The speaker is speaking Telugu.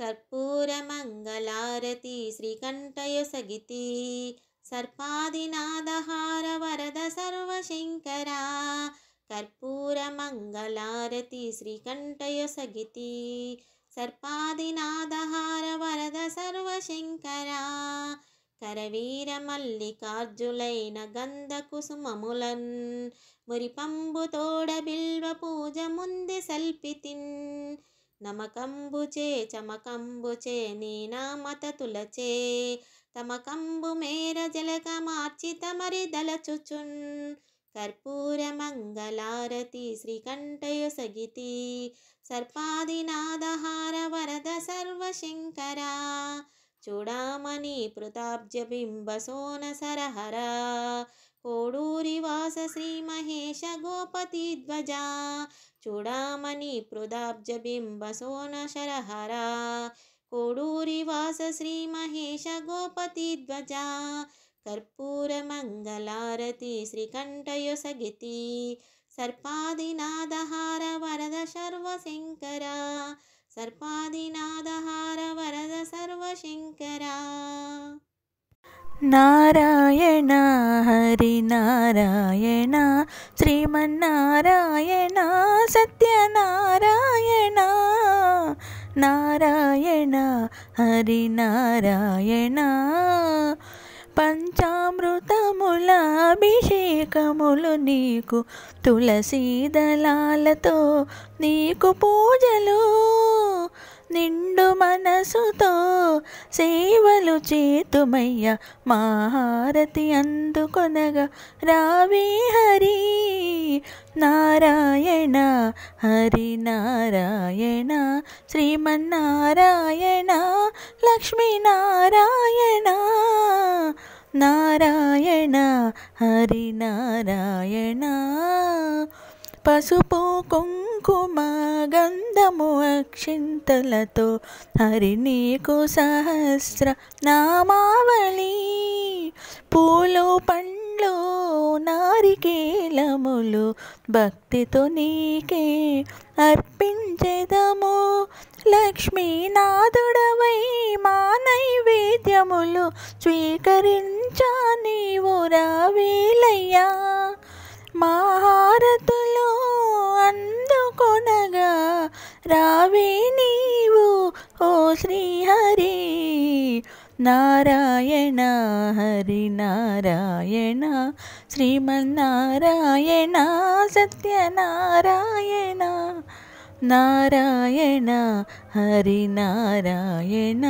కర్పూరమంగళారతి శ్రీకంఠయ సగితి సర్పాదినాదహార వరద సర్వశంకర కర్పూరమంగళారతి శ్రీకంఠయ సగితి సర్పాదినాదహార వరద సర్వశంకర కరవీర మల్లికార్జులైన గంధకుసుమములన్ మురిపంబు తోడ బిల్వ పూజ ముంది సల్పితిన్ నమకంబుచే చమకంబుచే మత తులచే తమకంబు మేర జలక మార్చితమరి దలచుచున్ కర్పూర మంగళారతి శ్రీకంఠయ సగితి సర్పాదినాదహార వరద సర్వశంకర చూడామణి ప్రతాబ్జ బింబ సోన సరహర కోడూరి వాస శ్రీమహే गोपतिध्वजा चूडामणि प्रदाब्जबिम्बसोनशरहरा कोडूरीवास श्रीमहेश गोपतिध्वजा कर्पूरमङ्गलारति श्रीकण्ठयसगिती सर्पादिनादहार वरद सर्वशङ्करा सर्पादिनादहार वरद सर्वशङ्करा నారాయణ హరి నారాయణ శ్రీమన్నారాయణ సత్యనారాయణ నారాయణ హరి నారాయణ పంచామృతముల అభిషేకములు నీకు తులసీదళాలతో నీకు పూజలు నిండు మనసుతో సేవలు చేతుమయ్య మహారతి అందుకొనగా రావే హరి నారాయణ హరి నారాయణ శ్రీమన్నారాయణ లక్ష్మీనారాయణ నారాయణ హరి నారాయణ పసుపు కుంకుమ గంధము అక్షింతలతో హరి నీకు సహస్ర నామావళి పూలు పండ్లు నారికేలములు భక్తితో నీకే అర్పించెదము లక్ష్మీనాథుడవై మా నైవేద్యములు స్వీకరించా నీవు రావేలయ్యా మహా नारायण हरिनारायण श्रीमन्नारायण सत्यनारायण नारायण हरिनारायण